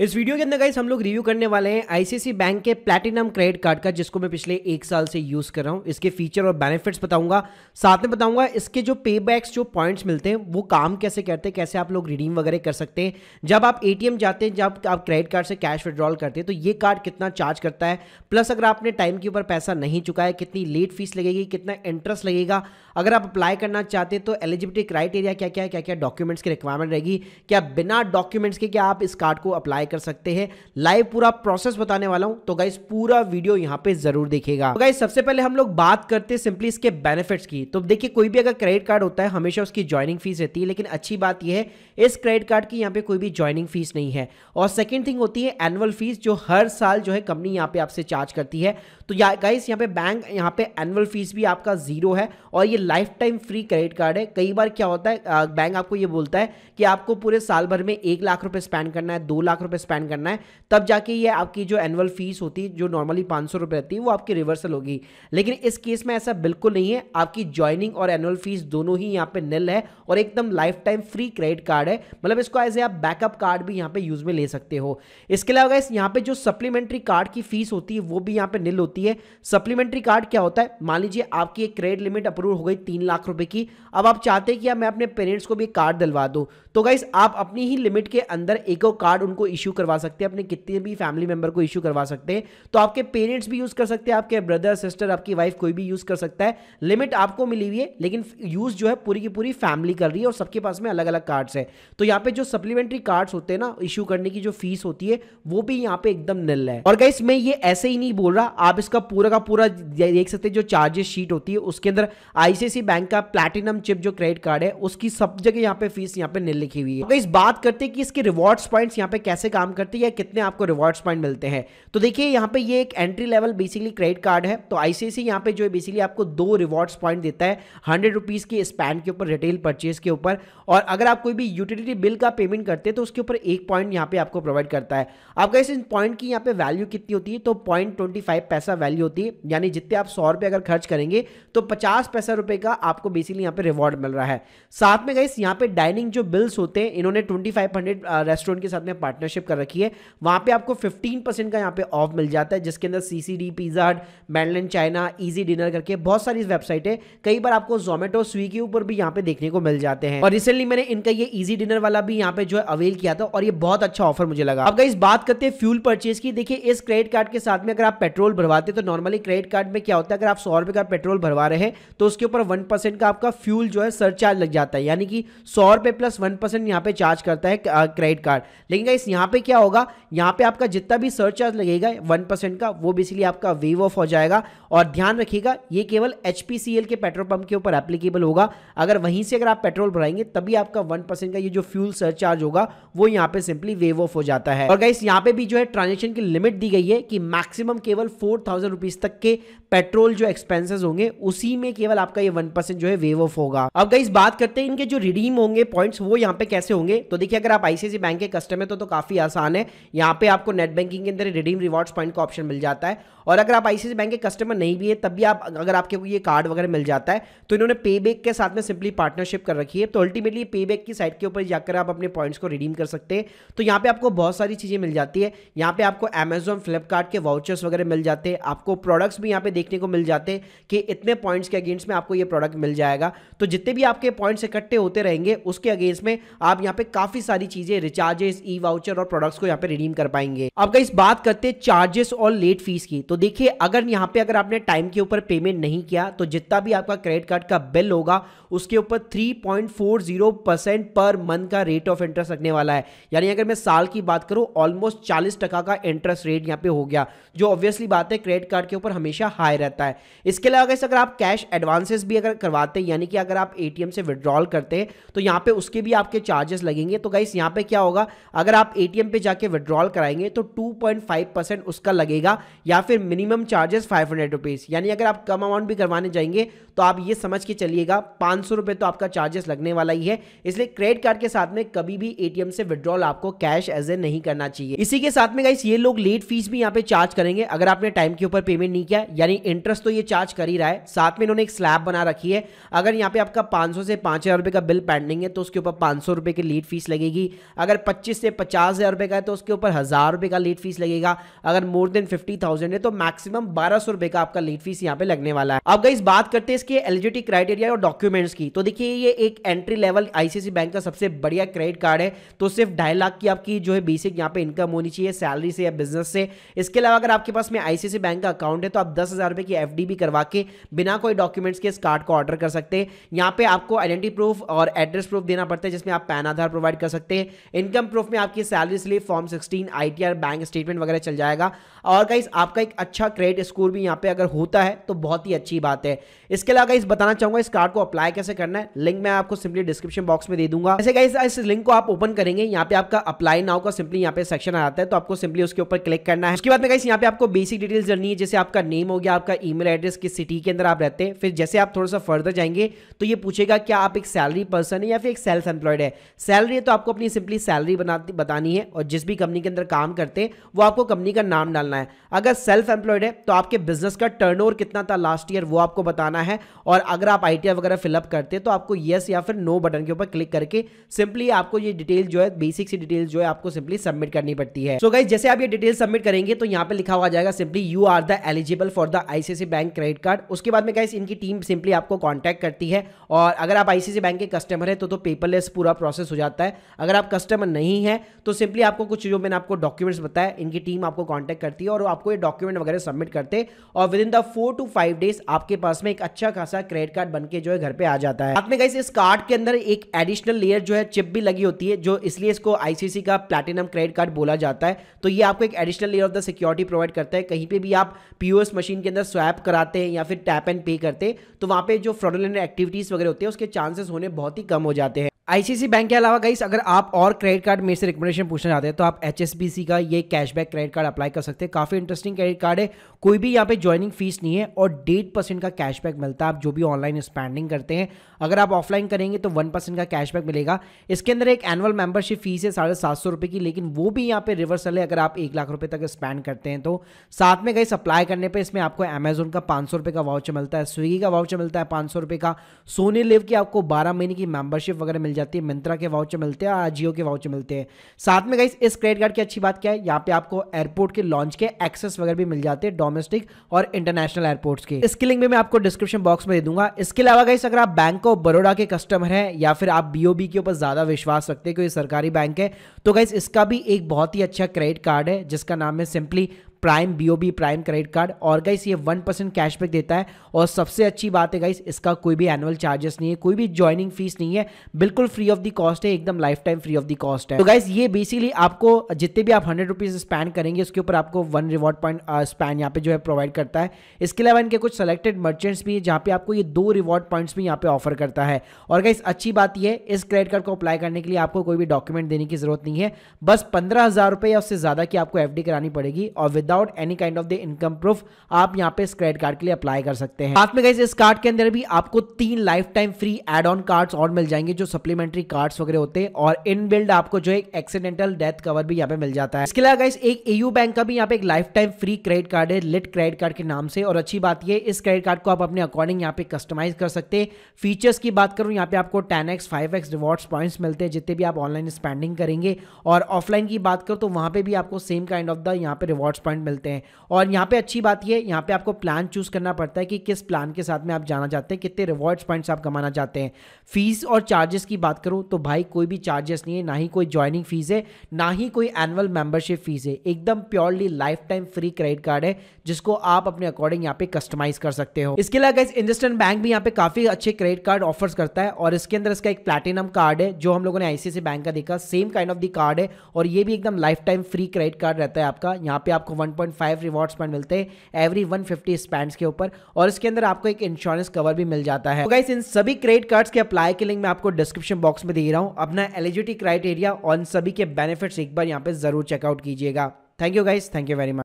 इस वीडियो के अंदर गाइस हम लोग रिव्यू करने वाले हैं आईसीसी बैंक के प्लैटिनम क्रेडिट कार्ड का जिसको मैं पिछले एक साल से यूज़ कर रहा हूँ इसके फीचर और बेनिफिट्स बताऊंगा साथ में बताऊंगा इसके जो पे बैक्स जो पॉइंट्स मिलते हैं वो काम कैसे करते हैं कैसे आप लोग रिडीम वगैरह कर सकते हैं जब आप ए जाते हैं जब आप क्रेडिट कार्ड से कैश विड्रॉल करते हैं तो ये कार्ड कितना चार्ज करता है प्लस अगर आपने टाइम के ऊपर पैसा नहीं चुका है कितनी लेट फीस लगेगी कितना इंटरेस्ट लगेगा अगर आप अप्लाई करना चाहते हैं तो एलिजिबिलिटी क्राइटेरिया क्या क्या क्या क्या डॉक्यूमेंट्स की रिक्वायरमेंट रहेगी क्या बिना डॉक्यूमेंट्स के क्या आप इस कार्ड को अप्लाई अप्लाई कर सकते हैं लाइव पूरा प्रोसेस बताने वाला हूं तो गाइस पूरा वीडियो यहां पे जरूर देखेगा तो गाइस सबसे पहले हम लोग बात करते हैं सिंपली इसके बेनिफिट्स की तो देखिए कोई भी अगर क्रेडिट कार्ड होता है हमेशा उसकी ज्वाइनिंग फीस रहती है लेकिन अच्छी बात यह है इस क्रेडिट कार्ड की यहाँ पे कोई भी ज्वाइनिंग फीस नहीं है और सेकेंड थिंग होती है एनुअल फीस जो हर साल जो है कंपनी यहाँ पे आपसे चार्ज करती है तो गाइस यहाँ पे बैंक यहाँ पे एनुअल फीस भी आपका जीरो है और ये lifetime free credit card है कई बार क्या होता है बैंक आपको ये बोलता है कि आपको पूरे साल भर में एक लाख रुपए स्पेंड करना है दो लाख पे स्पेंड करना है तब जाके ये आपकी जो एनुअल फीस होती है जो नॉर्मली पाँच सौ रुपये रहती है वो आपकी रिवर्सल होगी लेकिन इस केस में ऐसा बिल्कुल नहीं है आपकी ज्वाइनिंग और एनुअल फीस दोनों ही यहाँ पे निल है और एकदम lifetime free credit card है मतलब इसको एज ए आप बैकअप कार्ड भी यहाँ पे यूज में ले सकते हो इसके अलावा इस यहाँ पे जो सप्लीमेंट्री कार्ड की फीस होती है वो भी यहाँ पे निल होती है सप्लीमेंट्री कार्ड क्या होता है मान लीजिए आपकी एक क्रेडिट लिमिट अप्रूव हो गई तीन लाख रुपए की अब आप चाहते हैं कि मैं अपने पेरेंट्स को भी कार्ड दिलवा दूँ तो गाइस आप अपनी ही लिमिट के अंदर एक कार्ड उनको इशू करवा सकते हैं अपने कितने भी फैमिली मेंबर को इशू करवा सकते हैं तो आपके पेरेंट्स भी यूज़ कर सकते हैं आपके ब्रदर सिस्टर आपकी वाइफ कोई भी यूज़ कर सकता है लिमिट आपको मिली हुई है लेकिन यूज़ जो है पूरी की पूरी फैमिली कर रही है और सबके पास में अलग अलग कार्ड्स है तो यहाँ पे जो सप्लीमेंट्री कार्ड्स होते हैं ना इशू करने की जो फीस होती है वो भी यहाँ पे एकदम निल है और गाइस मैं ये ऐसे ही नहीं बोल रहा आप इसका पूरा का पूरा देख सकते जो चार्जेस शीट होती है उसके अंदर आईसीआईसी बैंक का प्लेटिनम चिप जो क्रेडिट कार्ड है उसकी सब जगह यहाँ पे फीस यहाँ पे निल लिखी हुई है तो इस बात करते हैं कि इसके रिवॉर्ड्स पॉइंट्स यहाँ पे कैसे काम करती है कितने आपको रिवॉर्ड्स पॉइंट मिलते हैं तो देखिए यहाँ पे ये एक entry level basically credit card है तो आईसीआईसी यहाँ पे जो है बेसिकली आपको दो रिवॉर्ड्स पॉइंट देता है हंड्रेड रुपीज़ की स्पैन के ऊपर रिटेल परचेज के ऊपर और अगर आप कोई भी यूटिलिटी बिल का पेमेंट करते हैं तो उसके ऊपर एक पॉइंट यहाँ पे आपको प्रोवाइड करता है आपका इस पॉइंट की यहाँ पे वैल्यू कितनी होती है तो पॉइंट ट्वेंटी फाइव पैसा वैल्यू होती है यानी जितने आप सौ रुपये अगर खर्च करेंगे तो पचास पैसा रुपए का आपको बेसिकली यहाँ पे रिवॉर्ड मिल रहा है साथ में गाइस यहाँ पे डाइनिंग जो बिल्स होते हैं इन्होंने ट्वेंटी फाइव हंड्रेड रेस्टोरेंट के साथ में पार्टनरशिप मेंबरशिप कर रखी है वहाँ पे आपको 15% परसेंट का यहाँ पे ऑफ मिल जाता है जिसके अंदर सी सी डी पिज़्ज़ा हट मैंडलैंड चाइना ईजी डिनर करके बहुत सारी वेबसाइट है कई बार आपको जोमेटो स्विगी ऊपर भी यहाँ पे देखने को मिल जाते हैं और रिसेंटली मैंने इनका ये ईजी डिनर वाला भी यहाँ पे जो है अवेल किया था और ये बहुत अच्छा ऑफर मुझे लगा अब इस बात करते हैं फ्यूल परचेज की देखिए इस क्रेडिट कार्ड के साथ में अगर आप पेट्रोल भरवाते तो नॉर्मली क्रेडिट कार्ड में क्या होता है अगर आप सौ का पेट्रोल भरवा रहे हैं तो उसके ऊपर वन का आपका फ्यूल जो है सरचार्ज लग जाता है यानी कि सौ रुपए प्लस वन परसेंट यहाँ पे चार्ज करता है क्रेडिट कार्ड लेकिन इस यहाँ पे क्या होगा यहाँ पे आपका जितना भी सर्च चार्ज लगेगा वन परसेंट का वो बेसिकली आपका वेव ऑफ हो जाएगा और ध्यान रखिएगा ये केवल एच के पेट्रोल पंप के ऊपर एप्लीकेबल होगा अगर वहीं से अगर आप पेट्रोल भराएंगे तभी आपका वन का ये जो फ्यूल सर्च चार्ज होगा वो यहाँ पे सिंपली वेव ऑफ हो जाता है और गाइस यहाँ पे भी जो है ट्रांजेक्शन की लिमिट दी गई है कि मैक्सिमम केवल फोर थाउजेंड तक के पेट्रोल जो एक्सपेंसेस होंगे उसी में केवल आपका ये वन जो है वेव ऑफ होगा अब गाइस बात करते हैं इनके जो रिडीम होंगे पॉइंट्स वो यहाँ पे कैसे होंगे तो देखिए अगर आप आईसीआईसी बैंक के कस्टमर तो, तो काफी आसान है यहाँ पे आपको नेट बैंकिंग के अंदर रिडीम रिवॉर्ड्स पॉइंट का ऑप्शन मिल जाता है और अगर आप आईसीसी बैंक के कस्टमर नहीं भी है तब भी आप अगर आपके को ये कार्ड वगैरह मिल जाता है तो इन्होंने पे के साथ में सिंपली पार्टनरशिप कर रखी है तो अल्टीमेटली पे की साइट के ऊपर जाकर आप अपने पॉइंट्स को रिडीम कर सकते हैं तो यहाँ पे आपको बहुत सारी चीज़ें मिल जाती है यहाँ पे आपको अमेजोन फ्लिपकार्ट के वाउचर्स वगैरह मिल जाते हैं आपको प्रोडक्ट्स भी यहाँ पे देखने को मिल जाते हैं कि इतने पॉइंट्स के अगेंस्ट में आपको ये प्रोडक्ट मिल जाएगा तो जितने भी आपके पॉइंट्स इकट्ठे होते रहेंगे उसके अगेंस्ट में आप यहाँ पे काफ़ी सारी चीज़ें रिचार्जेस ई वाउचर और प्रोडक्ट्स को यहाँ पे रिडीम कर पाएंगे अब इस बात करते हैं चार्जेस और लेट फीस की तो देखिए अगर यहाँ पे अगर आपने टाइम के ऊपर पेमेंट नहीं किया तो जितना भी आपका क्रेडिट कार्ड का बिल होगा उसके ऊपर 3.40 परसेंट पर मंथ का रेट ऑफ इंटरेस्ट रखने वाला है यानी अगर मैं साल की बात करूं ऑलमोस्ट चालीस का इंटरेस्ट रेट यहाँ पे हो गया जो ऑब्वियसली बात है क्रेडिट कार्ड के ऊपर हमेशा हाई रहता है इसके अलावा अगर, अगर आप कैश एडवांसेस भी अगर करवाते हैं यानी कि अगर आप एटीएम से विड्रॉल करते हैं तो यहाँ पे उसके भी आपके चार्जेस लगेंगे तो गाइस यहाँ पे क्या होगा अगर आप ए एटीएम पे जाके विड्रॉल कराएंगे तो 2.5 परसेंट उसका लगेगा या फिर मिनिमम चार्जेस फाइव हंड्रेड यानी अगर आप कम अमाउंट भी करवाने जाएंगे तो आप ये समझ के चलिएगा पाँच तो आपका चार्जेस लगने वाला ही है इसलिए क्रेडिट कार्ड के साथ में कभी भी एटीएम से विड्रॉल आपको कैश एज ए नहीं करना चाहिए इसी के साथ में गाइस ये लोग लेट फीस भी यहाँ पे चार्ज करेंगे अगर आपने टाइम के ऊपर पेमेंट नहीं किया यानी इंटरेस्ट तो ये चार्ज कर ही रहा है साथ में इन्होंने एक स्लैब बना रखी है अगर यहाँ पे आपका 500 से पाँच हज़ार रुपये का बिल पेंडिंग है तो उसके ऊपर पाँच सौ रुपये की लेट फीस लगेगी अगर पच्चीस से पचास हज़ार रुपये का है तो उसके ऊपर हज़ार रुपये का लेट फीस लगेगा अगर मोर देन फिफ्टी थाउजेंड है तो मैक्सिमम बारह सौ रुपये का आपका लेट फीस यहाँ पे लगने वाला है अब गई बात करते हैं इसके एलिजिटी क्राइटेरिया और डॉक्यूमेंट्स की तो देखिए ये एक एंट्री लेवल आईसीसी बैंक का सबसे बढ़िया क्रेडिट कार्ड है तो सिर्फ ढाई लाख की आपकी जो है बेसिक यहाँ पे इनकम होनी चाहिए सैलरी से या बिजनेस से इसके अलावा अगर आपके पास में आईसीसी बैंक का अकाउंट है तो आप दस हज़ार रुपये की एफ भी करवा के बिना कोई डॉक्यूमेंट्स के इस कार्ड को ऑर्डर कर सकते हैं यहाँ पे आपको आइडेंटिटी प्रूफ और एड्रेस प्रूफ देना पड़ता है जिसमें आप पैन आधार प्रोवाइड कर सकते हैं इनकम प्रूफ में आपकी सैलरी इसलिए फॉर्म सिक्सटीन आई बैंक स्टेटमेंट वगैरह चल जाएगा और गाइस आपका एक अच्छा क्रेडिट स्कोर भी यहाँ पे अगर होता है तो बहुत ही अच्छी बात है इसके अलावा गाइस बताना चाहूंगा इस कार्ड को अप्लाई कैसे करना है लिंक मैं आपको सिंपली डिस्क्रिप्शन बॉक्स में दे दूंगा ऐसे गाइस इस लिंक को आप ओपन करेंगे यहाँ पे आपका अप्लाई नाउ का सिंपली यहाँ पे सेक्शन आता है तो आपको सिंपली उसके ऊपर क्लिक करना है उसके बाद में गाइस यहाँ पे आपको बेसिक डिटेल्स जाननी है जैसे आपका नेम हो गया आपका ई एड्रेस किस सिटी के अंदर आप रहते हैं फिर जैसे आप थोड़ा सा फर्दर जाएंगे तो ये पूछेगा क्या आप एक सैलरी पर्सन है या फिर एक सेल्फ एम्प्लॉयड है सैलरी है तो आपको अपनी सिंपली सैलरी बनाती बतानी है हैं और जिस भी कंपनी के अंदर काम करते हैं वो आपको कंपनी का नाम डालना है अगर सेल्फ एम्प्लॉयड है तो आपके बिजनेस का टर्न कितना था लास्ट ईयर वो आपको बताना है और अगर आप आई वगैरह फिलअप करते हैं तो आपको येस या फिर नो बटन के ऊपर क्लिक करके सिंपली आपको ये डिटेल जो है बेसिक सी डिटेल जो है आपको सिंपली सबमिट करनी पड़ती है सो गई जैसे आप ये डिटेल सबमिट करेंगे तो यहाँ पर लिखा हुआ जाएगा simply you are the eligible for the ICICI bank credit card उसके बाद में गाइज इनकी टीम सिंपली आपको कांटेक्ट करती है और अगर आप आईसीसी बैंक के कस्टमर है तो, तो पेपरलेस पूरा प्रोसेस हो जाता है अगर आप कस्टमर नहीं है तो सिंपली सिंपली आपको कुछ जो मैंने आपको डॉक्यूमेंट्स बताया इनकी टीम आपको कॉन्टैक्ट करती है और आपको ये डॉक्यूमेंट वगैरह सबमिट करते और within the four to five days आपके पास में एक अच्छा खासा क्रेडिट कार्ड बन जो है घर पे आ जाता है आपने कहीं इस कार्ड के अंदर एक एडिशनल लेयर जो है चिप भी लगी होती है जो इसलिए इसको आईसीसी का प्लेटिनम क्रेडिट कार्ड बोला जाता है तो ये आपको एक additional layer of the security provide करता है कहीं पर भी आप पीओएस मशीन के अंदर स्वैप कराते हैं या फिर टैप एंड पे करते हैं तो वहां पे जो फ्रॉडुलेंट एक्टिविटीज़ वगैरह होते हैं उसके चांसेस होने बहुत ही कम हो जाते हैं आईसीसी बैंक के अलावा गाइस अगर आप और क्रेडिट कार्ड मेरे से रिकमेंडेशन पूछना चाहते हैं तो आप एच का ये कैशबैक क्रेडिट कार्ड अप्लाई कर सकते हैं काफ़ी इंटरेस्टिंग क्रेडिट कार्ड है कोई भी यहाँ पे ज्वाइनिंग फीस नहीं है और डेढ़ परसेंट का कैशबैक मिलता है आप जो भी ऑनलाइन स्पेंडिंग करते हैं अगर आप ऑफलाइन करेंगे तो वन परसेंट का कैशबैक मिलेगा इसके अंदर एक एनुअल मेंबरशिप फीस है साढ़े सात सौ की लेकिन वो भी यहाँ पे रिवर्सल है अगर आप एक लाख रुपये तक स्पेंड करते हैं तो साथ में गाइस अप्लाई करने पर इसमें आपको अमेजोन का पांच सौ का वाउचर मिलता है स्विगी का वाउचर मिलता है पांच सौ का सोनी लिव की आपको बारह महीने की मेंबरशिप वगैरह जाती है मिंत्रा के वाउचर मिलते हैं और जियो के वाउचर मिलते हैं साथ में गाइस इस क्रेडिट कार्ड की अच्छी बात क्या है यहाँ पे आपको एयरपोर्ट के लॉन्च के एक्सेस वगैरह भी मिल जाते हैं डोमेस्टिक और इंटरनेशनल एयरपोर्ट के इसके लिंक भी मैं आपको डिस्क्रिप्शन बॉक्स में दे दूंगा इसके अलावा गाइस अगर आप बैंक ऑफ बड़ोड़ा के कस्टमर है या फिर आप बीओबी के ऊपर ज्यादा विश्वास रखते हैं क्योंकि सरकारी बैंक है तो गाइस इसका भी एक बहुत ही अच्छा क्रेडिट कार्ड है जिसका नाम है simply prime BOB prime credit card और गाइस ये वन परसेंट कैशबैक देता है और सबसे अच्छी बात है गाइस इसका कोई भी एनुअल चार्जेस नहीं है कोई भी ज्वाइनिंग फीस नहीं है बिल्कुल फ्री ऑफ द कॉस्ट है एकदम lifetime free of the cost है तो गाइस ये बेसिकली आपको जितने भी आप हंड्रेड रुपीज स्पैन करेंगे उसके ऊपर आपको वन रिवॉर्ड पॉइंट स्पैन यहाँ पे जो है प्रोवाइड करता है इसके अलावा इनके कुछ सेलेक्टेड मर्चेंट्स भी है जहाँ पे आपको ये दो रिवॉर्ड पॉइंट्स भी यहाँ पे ऑफर करता है और गाइस अच्छी बात यह है इस क्रेडिट कार्ड को अप्लाई करने के लिए आपको कोई भी डॉक्यूमेंट देने की जरूरत नहीं है बस पंद्रह हजार रुपये या उससे ज्यादा की आपको एफ करानी पड़ेगी और without without any kind of the income proof आप यहाँ पे इस क्रेडिट कार्ड के लिए अप्लाई कर सकते हैं साथ में गाइज इस कार्ड के अंदर भी आपको तीन lifetime free add on cards और मिल जाएंगे जो सप्लीमेंट्री कार्ड्स वगैरह होते हैं और इन बिल्ड आपको जो एक एक्सीडेंटल डेथ कवर भी यहाँ पे मिल जाता है इसके अलावा गाइज एक एयू बैंक का भी यहाँ पे एक lifetime free credit card है लिट क्रेडिट कार्ड के नाम से और अच्छी बात यह इस क्रेडिट कार्ड को आप अपने अकॉर्डिंग यहाँ पे कस्टमाइज कर सकते हैं फीचर्स की बात करूँ यहाँ पे आपको ten X five X rewards points मिलते हैं जितने भी आप ऑनलाइन स्पेंडिंग करेंगे और ऑफलाइन की बात करो तो वहाँ पे भी आपको सेम काइंड ऑफ द यहाँ पे रिवॉर्ड्स पॉइंट पॉइंट मिलते हैं और यहाँ पे अच्छी बात यह यहाँ पे आपको प्लान चूज़ करना पड़ता है कि किस प्लान के साथ में आप जाना चाहते हैं कितने रिवॉर्ड्स पॉइंट्स आप कमाना चाहते हैं फीस और चार्जेस की बात करूँ तो भाई कोई भी चार्जेस नहीं है ना ही कोई ज्वाइनिंग फीस है ना ही कोई एनुअल मेंबरशिप फीस है एकदम purely lifetime free credit card है जिसको आप अपने अकॉर्डिंग यहाँ पे कस्टमाइज कर सकते हो इसके अलावा इस इंडस्टन बैंक भी यहाँ पे काफ़ी अच्छे क्रेडिट कार्ड ऑफर्स करता है और इसके अंदर इसका एक प्लेटिनम कार्ड है जो हम लोगों ने आईसीआई बैंक का देखा same kind of the card है और ये भी एकदम lifetime free credit card रहता है आपका यहाँ पे आपको 1.5 रिवॉर्ड्स पॉइंट मिलते हैं एवरी 150 स्पैंड्स के ऊपर और इसके अंदर आपको एक इंश्योरेंस कवर भी मिल जाता है तो इन सभी क्रेडिट कार्ड्स के अप्लाई के लिंक मैं आपको डिस्क्रिप्शन बॉक्स में दे रहा हूँ अपना एलिजिबिलिटी क्राइटेरिया और सभी के बेनिफिट्स एक बार यहाँ पे जरूर चेकआउट कीजिएगा thank you guys thank you very much